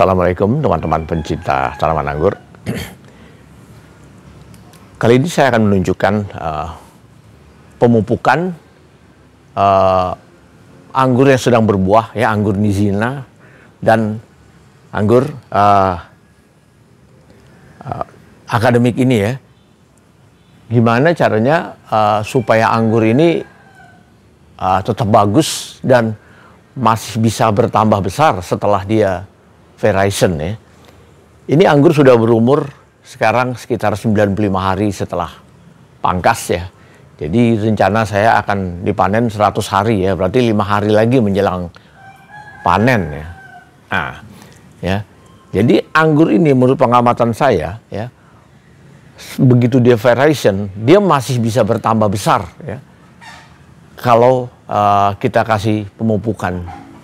Assalamualaikum teman-teman pencinta tanaman anggur. Kali ini saya akan menunjukkan uh, pemupukan uh, anggur yang sedang berbuah ya anggur nizina dan anggur uh, uh, akademik ini ya. Gimana caranya uh, supaya anggur ini uh, tetap bagus dan masih bisa bertambah besar setelah dia Verizon ya. Ini anggur sudah berumur sekarang sekitar 95 hari setelah pangkas ya. Jadi rencana saya akan dipanen 100 hari ya, berarti 5 hari lagi menjelang panen ya. Nah, ya. Jadi anggur ini menurut pengamatan saya ya begitu dia Verizon, dia masih bisa bertambah besar ya. Kalau uh, kita kasih pemupukan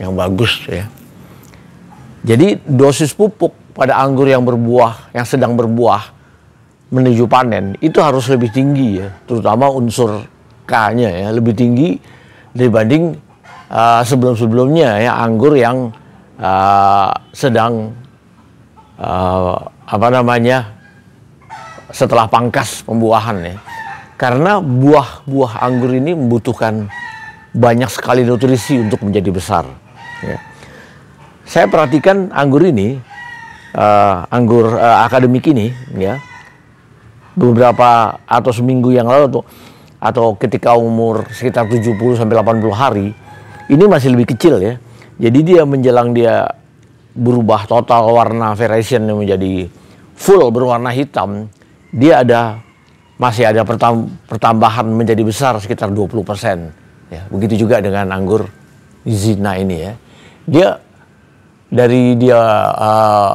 yang bagus ya. Jadi dosis pupuk pada anggur yang berbuah, yang sedang berbuah menuju panen itu harus lebih tinggi ya, terutama unsur K-nya ya lebih tinggi dibanding uh, sebelum-sebelumnya ya anggur yang uh, sedang uh, apa namanya setelah pangkas pembuahan ya. Karena buah-buah anggur ini membutuhkan banyak sekali nutrisi untuk menjadi besar. Ya saya perhatikan anggur ini, uh, anggur uh, akademik ini, ya beberapa atau seminggu yang lalu atau, atau ketika umur sekitar 70 sampai 80 hari, ini masih lebih kecil ya. Jadi dia menjelang dia berubah total warna variation yang menjadi full berwarna hitam, dia ada masih ada pertambahan menjadi besar sekitar 20%. Ya, begitu juga dengan anggur zina ini ya. Dia dari dia uh,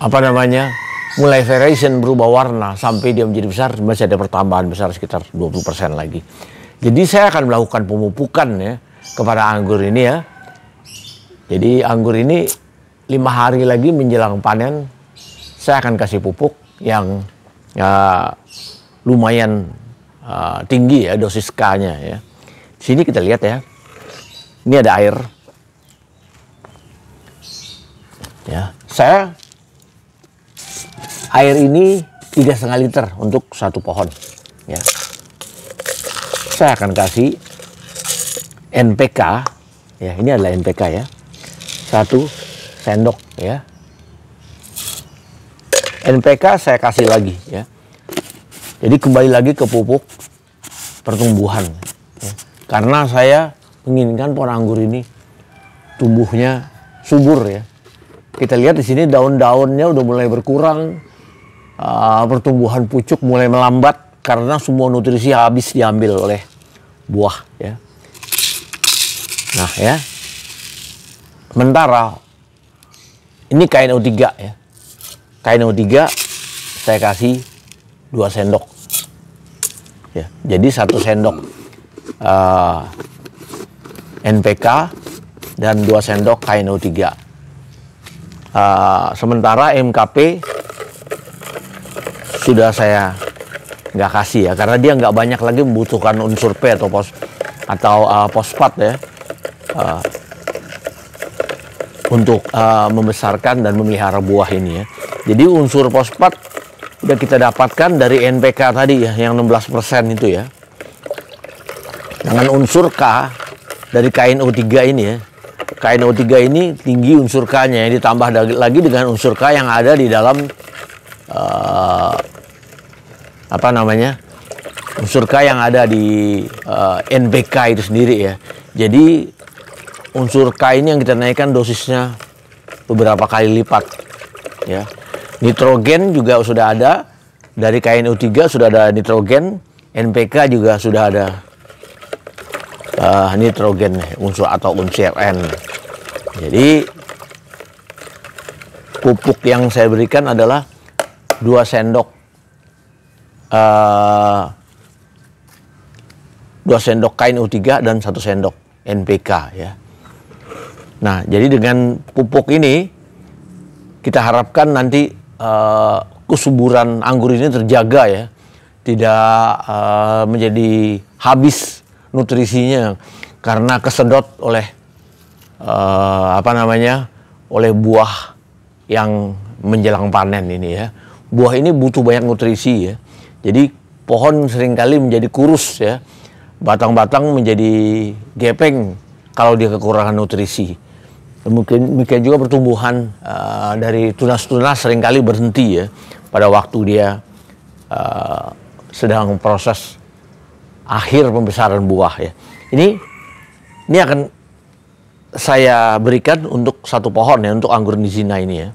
apa namanya mulai variation berubah warna sampai dia menjadi besar masih ada pertambahan besar sekitar 20% lagi. Jadi saya akan melakukan pemupukan ya kepada anggur ini ya. Jadi anggur ini lima hari lagi menjelang panen saya akan kasih pupuk yang uh, lumayan uh, tinggi ya dosis K-nya ya. Sini kita lihat ya. Ini ada air ya saya air ini tiga setengah liter untuk satu pohon ya saya akan kasih NPK ya ini adalah NPK ya satu sendok ya NPK saya kasih lagi ya jadi kembali lagi ke pupuk pertumbuhan ya. karena saya menginginkan pohon anggur ini tumbuhnya subur ya kita lihat di sini daun-daunnya udah mulai berkurang, uh, pertumbuhan pucuk mulai melambat karena semua nutrisi habis diambil oleh buah ya. Nah ya, sementara ini kain o 3 ya. o 3 saya kasih dua sendok. Ya, jadi satu sendok uh, ah, NPK dan dua sendok kain o 3 Ah, sementara MKP sudah saya nggak kasih ya karena dia nggak banyak lagi membutuhkan unsur P atau pos atau uh, pospat ya uh, untuk uh, membesarkan dan memelihara buah ini ya. Jadi unsur pospat sudah kita dapatkan dari NPK tadi ya yang 16% itu ya. Dengan unsur K dari KNO3 ini ya. KNO3 ini tinggi unsur K-nya yang ditambah lagi dengan unsur K yang ada di dalam uh, apa namanya unsur K yang ada di uh, eh, NBK itu sendiri ya. Jadi unsur K ini yang kita naikkan dosisnya beberapa kali lipat ya. Nitrogen juga sudah ada dari kno 3 sudah ada nitrogen, NPK juga sudah ada uh, nitrogen unsur atau unsur N. Jadi pupuk yang saya berikan adalah dua sendok uh, sendok kain U3 dan satu sendok NPK ya. Nah, jadi dengan pupuk ini kita harapkan nanti uh, kesuburan anggur ini terjaga ya. Tidak uh, menjadi habis nutrisinya karena kesedot oleh uh, apa namanya oleh buah yang menjelang panen ini ya buah ini butuh banyak nutrisi ya jadi pohon seringkali menjadi kurus ya batang-batang menjadi gepeng kalau dia kekurangan nutrisi mungkin mungkin juga pertumbuhan uh, dari tunas-tunas seringkali berhenti ya pada waktu dia uh, sedang proses akhir pembesaran buah ya. Ini ini akan saya berikan untuk satu pohon ya untuk anggur nizina ini ya.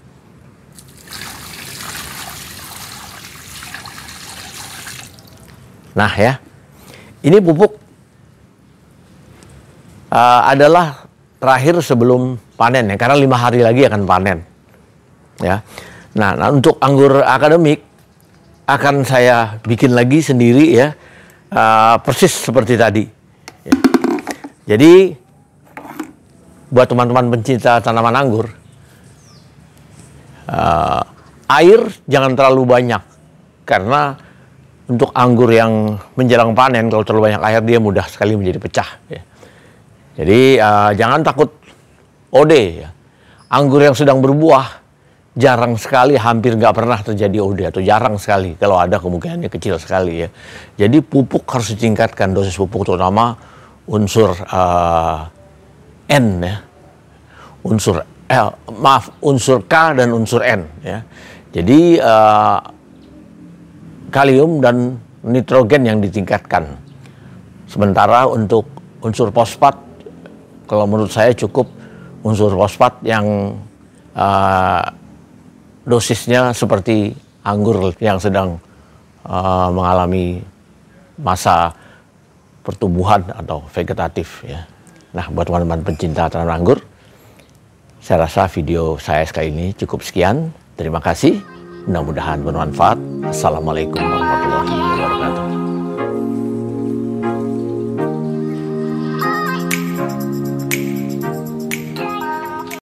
Nah ya, ini pupuk uh, adalah terakhir sebelum panen ya karena lima hari lagi akan panen ya. Nah, nah untuk anggur akademik akan saya bikin lagi sendiri ya uh, persis seperti tadi. Ya. Jadi buat teman-teman pencinta tanaman anggur, uh, air jangan terlalu banyak karena untuk anggur yang menjelang panen kalau terlalu banyak air dia mudah sekali menjadi pecah. Ya. Jadi uh, jangan takut OD. Ya. Anggur yang sedang berbuah jarang sekali hampir nggak pernah terjadi OD atau jarang sekali kalau ada kemungkinannya kecil sekali ya. Jadi pupuk harus ditingkatkan dosis pupuk terutama unsur uh, N ya. Unsur L, maaf unsur K dan unsur N ya. Jadi uh, kalium dan nitrogen yang ditingkatkan. Sementara untuk unsur fosfat kalau menurut saya cukup unsur fosfat yang uh, dosisnya seperti anggur yang sedang uh, mengalami masa pertumbuhan atau vegetatif ya. Nah, buat teman-teman pencinta tanaman anggur, saya rasa video saya sekali ini cukup sekian. Terima kasih. Mudah-mudahan bermanfaat. Assalamualaikum warahmatullahi